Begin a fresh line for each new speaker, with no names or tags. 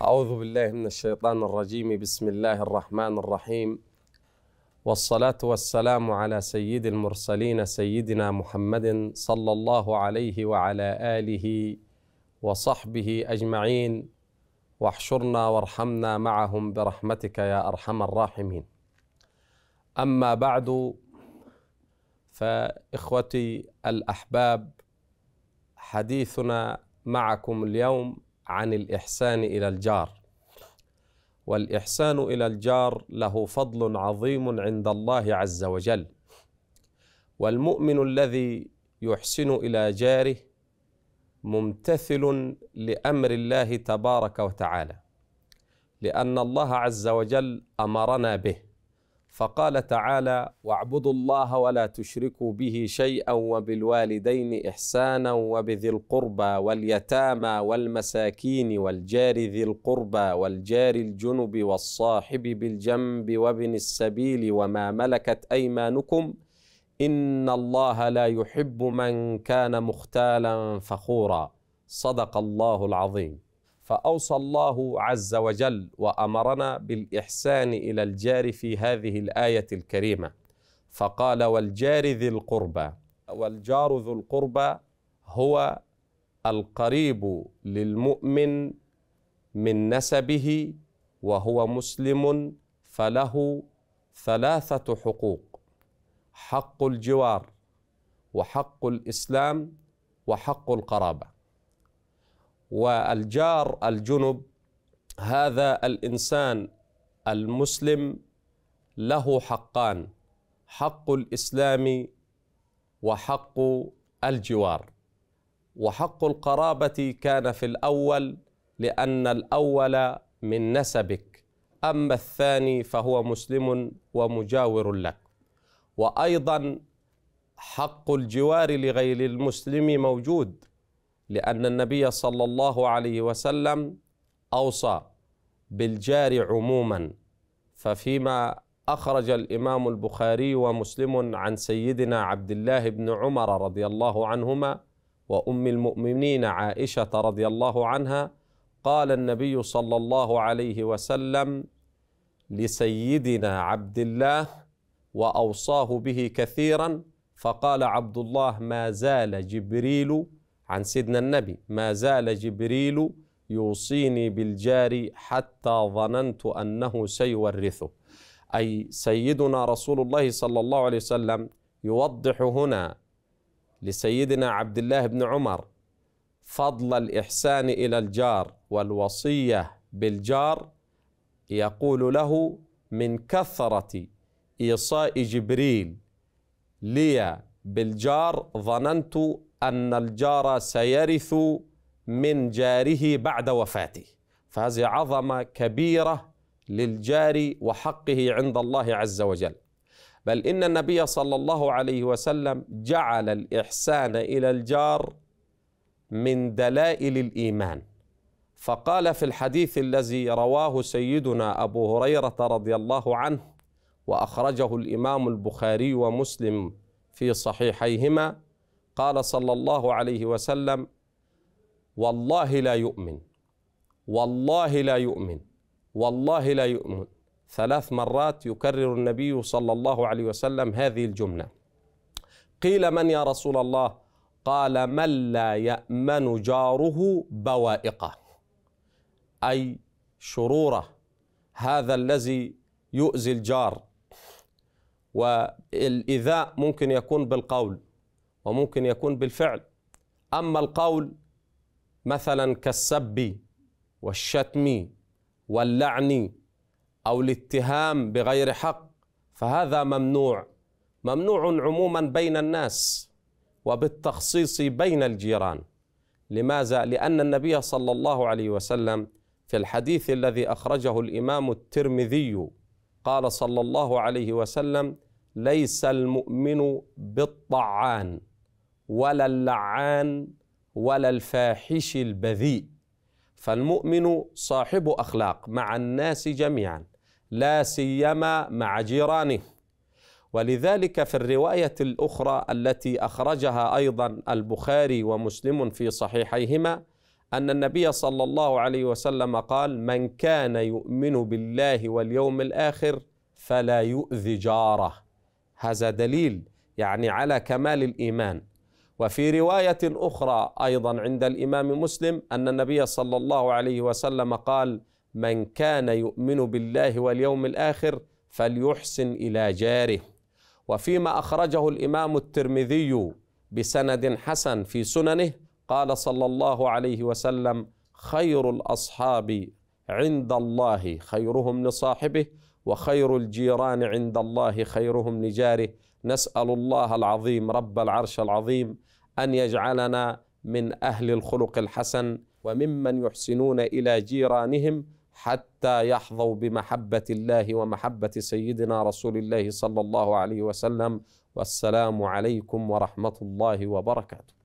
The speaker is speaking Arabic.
أعوذ بالله من الشيطان الرجيم بسم الله الرحمن الرحيم والصلاة والسلام على سيد المرسلين سيدنا محمد صلى الله عليه وعلى آله وصحبه أجمعين واحشرنا وارحمنا معهم برحمتك يا أرحم الراحمين أما بعد فإخوتي الأحباب حديثنا معكم اليوم عن الإحسان إلى الجار والإحسان إلى الجار له فضل عظيم عند الله عز وجل والمؤمن الذي يحسن إلى جاره ممتثل لأمر الله تبارك وتعالى لأن الله عز وجل أمرنا به فقال تعالى واعبدوا الله ولا تشركوا به شيئا وبالوالدين احسانا وبذي القربى واليتامى والمساكين والجار ذي القربى والجار الجنب والصاحب بالجنب وابن السبيل وما ملكت ايمانكم ان الله لا يحب من كان مختالا فخورا صدق الله العظيم فأوصى الله عز وجل وأمرنا بالإحسان إلى الجار في هذه الآية الكريمة فقال والجار ذي القربى والجار ذو القربى هو القريب للمؤمن من نسبه وهو مسلم فله ثلاثة حقوق حق الجوار وحق الإسلام وحق القرابة والجار الجنب هذا الانسان المسلم له حقان حق الاسلام وحق الجوار وحق القرابه كان في الاول لان الاول من نسبك اما الثاني فهو مسلم ومجاور لك وايضا حق الجوار لغير المسلم موجود لأن النبي صلى الله عليه وسلم أوصى بالجار عموما ففيما أخرج الإمام البخاري ومسلم عن سيدنا عبد الله بن عمر رضي الله عنهما وأم المؤمنين عائشة رضي الله عنها قال النبي صلى الله عليه وسلم لسيدنا عبد الله وأوصاه به كثيرا فقال عبد الله ما زال جبريل عن سيدنا النبي ما زال جبريل يوصيني بالجار حتى ظننت أنه سيورثه أي سيدنا رسول الله صلى الله عليه وسلم يوضح هنا لسيدنا عبد الله بن عمر فضل الإحسان إلى الجار والوصية بالجار يقول له من كثرة إيصاء جبريل لي بالجار ظننت أن الجار سيرث من جاره بعد وفاته فهذه عظمة كبيرة للجار وحقه عند الله عز وجل بل إن النبي صلى الله عليه وسلم جعل الإحسان إلى الجار من دلائل الإيمان فقال في الحديث الذي رواه سيدنا أبو هريرة رضي الله عنه وأخرجه الإمام البخاري ومسلم في صحيحيهما قال صلى الله عليه وسلم والله لا يؤمن والله لا يؤمن والله لا يؤمن ثلاث مرات يكرر النبي صلى الله عليه وسلم هذه الجمله قيل من يا رسول الله قال من لا يامن جاره بوائقه اي شروره هذا الذي يؤذي الجار والايذاء ممكن يكون بالقول وممكن يكون بالفعل أما القول مثلا كالسب والشتم واللعن أو الاتهام بغير حق فهذا ممنوع ممنوع عموما بين الناس وبالتخصيص بين الجيران لماذا؟ لأن النبي صلى الله عليه وسلم في الحديث الذي أخرجه الإمام الترمذي قال صلى الله عليه وسلم ليس المؤمن بالطعان ولا اللعان ولا الفاحش البذيء فالمؤمن صاحب اخلاق مع الناس جميعا لا سيما مع جيرانه ولذلك في الروايه الاخرى التي اخرجها ايضا البخاري ومسلم في صحيحيهما ان النبي صلى الله عليه وسلم قال من كان يؤمن بالله واليوم الاخر فلا يؤذي جاره هذا دليل يعني على كمال الإيمان وفي رواية أخرى أيضا عند الإمام مسلم أن النبي صلى الله عليه وسلم قال من كان يؤمن بالله واليوم الآخر فليحسن إلى جاره وفيما أخرجه الإمام الترمذي بسند حسن في سننه قال صلى الله عليه وسلم خير الأصحاب عند الله خيرهم لصاحبه وخير الجيران عند الله خيرهم لجاره نسال الله العظيم رب العرش العظيم ان يجعلنا من اهل الخلق الحسن وممن يحسنون الى جيرانهم حتى يحظوا بمحبه الله ومحبه سيدنا رسول الله صلى الله عليه وسلم والسلام عليكم ورحمه الله وبركاته